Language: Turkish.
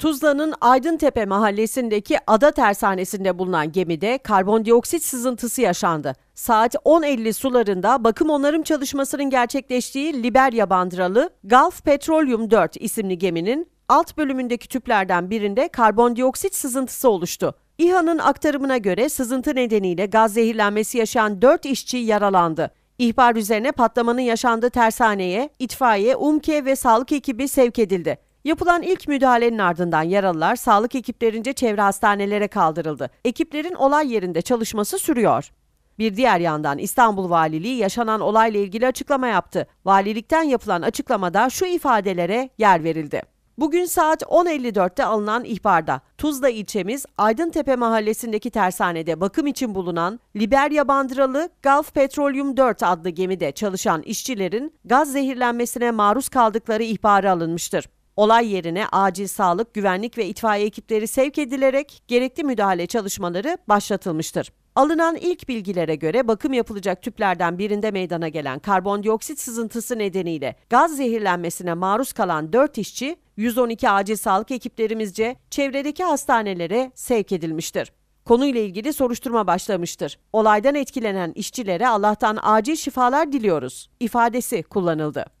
Tuzla'nın Aydıntepe mahallesindeki ada tersanesinde bulunan gemide karbondioksit sızıntısı yaşandı. Saat 10.50 sularında bakım onarım çalışmasının gerçekleştiği Liberya bandıralı Gulf Petroleum 4 isimli geminin alt bölümündeki tüplerden birinde karbondioksit sızıntısı oluştu. İHA'nın aktarımına göre sızıntı nedeniyle gaz zehirlenmesi yaşayan 4 işçi yaralandı. İhbar üzerine patlamanın yaşandığı tersaneye, itfaiye, UMKE ve sağlık ekibi sevk edildi. Yapılan ilk müdahalenin ardından yaralılar sağlık ekiplerince çevre hastanelere kaldırıldı. Ekiplerin olay yerinde çalışması sürüyor. Bir diğer yandan İstanbul Valiliği yaşanan olayla ilgili açıklama yaptı. Valilikten yapılan açıklamada şu ifadelere yer verildi. Bugün saat 10.54'te alınan ihbarda Tuzla ilçemiz Aydıntepe mahallesindeki tersanede bakım için bulunan Liberya bandıralı Gulf Petroleum 4 adlı gemide çalışan işçilerin gaz zehirlenmesine maruz kaldıkları ihbarı alınmıştır. Olay yerine acil sağlık, güvenlik ve itfaiye ekipleri sevk edilerek gerekli müdahale çalışmaları başlatılmıştır. Alınan ilk bilgilere göre bakım yapılacak tüplerden birinde meydana gelen karbondioksit sızıntısı nedeniyle gaz zehirlenmesine maruz kalan 4 işçi 112 acil sağlık ekiplerimizce çevredeki hastanelere sevk edilmiştir. Konuyla ilgili soruşturma başlamıştır. Olaydan etkilenen işçilere Allah'tan acil şifalar diliyoruz ifadesi kullanıldı.